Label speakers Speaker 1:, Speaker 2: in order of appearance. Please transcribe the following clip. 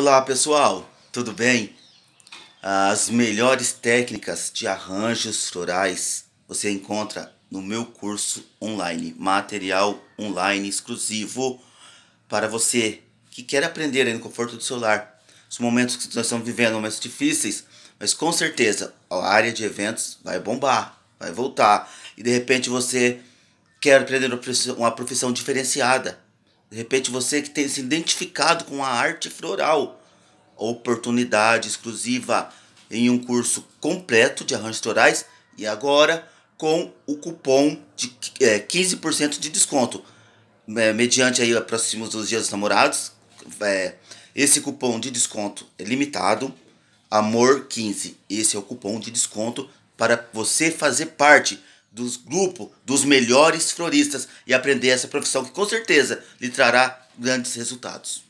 Speaker 1: Olá pessoal, tudo bem? As melhores técnicas de arranjos florais você encontra no meu curso online, material online exclusivo para você que quer aprender aí no conforto do seu lar. Os momentos que nós estamos vivendo momentos difíceis, mas com certeza a área de eventos vai bombar, vai voltar e de repente você quer aprender uma profissão diferenciada de repente você que tem se identificado com a arte floral, oportunidade exclusiva em um curso completo de arranjos florais e agora com o cupom de 15% é, de desconto. É, mediante aí próximos dos dias dos namorados, é, esse cupom de desconto é limitado. Amor 15. Esse é o cupom de desconto para você fazer parte dos grupos dos melhores floristas e aprender essa profissão que com certeza lhe trará grandes resultados.